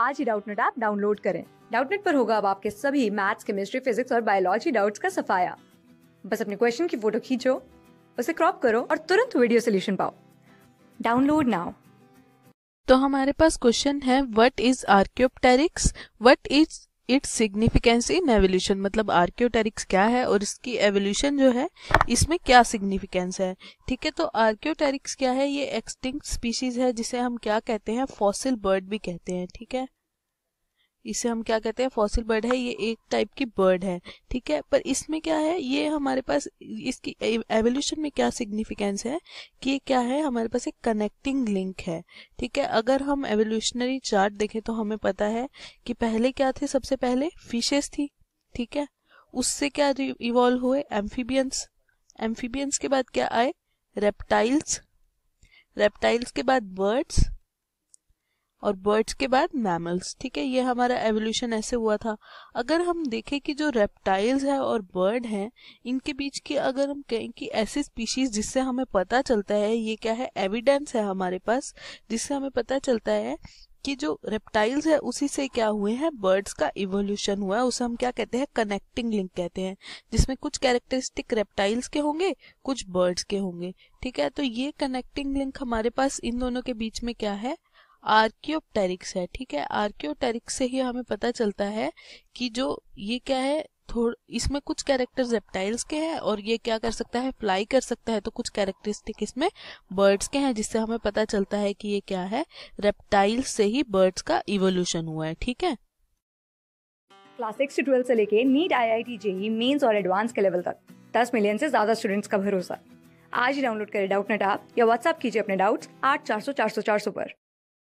आज ही Doubtnut app download करें डाउटनेट पर होगा अब आपके सभी मैथ्स केमिस्ट्री फिजिक्स और बायोलॉजी डाउट्स का सफाया बस अपने क्वेश्चन की फोटो खींचो उसे क्रॉप करो और तुरंत वीडियो सोल्यूशन पाओ डाउनलोड नाउ तो हमारे पास क्वेश्चन है what is archaeopteryx what is its significance in evolution मतलब आर्क्योटेरिक्स क्या है और इसकी एवोल्यूशन जो है इसमें क्या सिग्निफिकेंस है ठीक है तो आर्क्योटेरिक्स क्या है ये एक्सटिंक्ट स्पीशीज है जिसे हम क्या कहते हैं फॉसिल बर्ड भी कहते हैं ठीक है इसे हम क्या कहते हैं फॉसिल बर्ड है ये एक टाइप की बर्ड है ठीक है पर इसमें क्या है ये हमारे पास इसकी एवोल्यूशन में क्या सिग्निफिकेंस है कि क्या है हमारे पास एक कनेक्टिंग लिंक है ठीक है अगर हम एवोल्यूशनरी चार्ट देखें तो हमें पता है कि पहले क्या थे सबसे पहले फिशेस थी ठीक है उससे क्या इवॉल्व हुए एम्फीबियंस एम्फीबियंस के बाद क्या आए रेप्टाइल्स रेप्टाइल्स के बाद बर्ड्स और बर्ड्स के बाद मैमल्स ठीक है ये हमारा एवोल्यूशन ऐसे हुआ था अगर हम देखें कि जो रेप्टाइल्स है और बर्ड हैं इनके बीच की अगर हम कहें कि ऐसी स्पीशीज जिससे हमें पता चलता है ये क्या है एविडेंस है हमारे पास जिससे हमें पता चलता है कि जो रेप्टाइल्स है उसी से क्या हुए हैं बर्ड्स का इवोल्यूशन हुआ है उसे हम क्या कहते हैं कनेक्टिंग लिंक कहते हैं जिसमें कुछ कैरेक्टरिस्टिक रेप्टाइल्स के होंगे कुछ बर्ड्स के होंगे ठीक है तो ये कनेक्टिंग लिंक हमारे पास इन दोनों के बीच में क्या है आर्क्योपटेरिक्स है ठीक है आर्क्योटेरिक्स से ही हमें पता चलता है कि जो ये क्या है इसमें कुछ कैरेक्टर रेप्टाइल्स के हैं और ये क्या कर सकता है फ्लाई कर सकता है तो कुछ कैरेक्टरिस्टिक इसमें बर्ड्स के हैं जिससे हमें पता चलता है कि ये क्या है रेप्टाइल्स से ही बर्ड्स का इवोल्यूशन हुआ है ठीक है क्लास सिक्स से ट्वेल्थ से लेके NEET I I T JEE mains और एडवांस के लेवल तक दस मिलियन से ज्यादा स्टूडेंट्स का भरोसा आज ही डाउनलोड करें डाउट नेट आप या व्हाट्सअप कीजिए अपने डाउट्स आठ चार सौ चार सौ चार सौ पर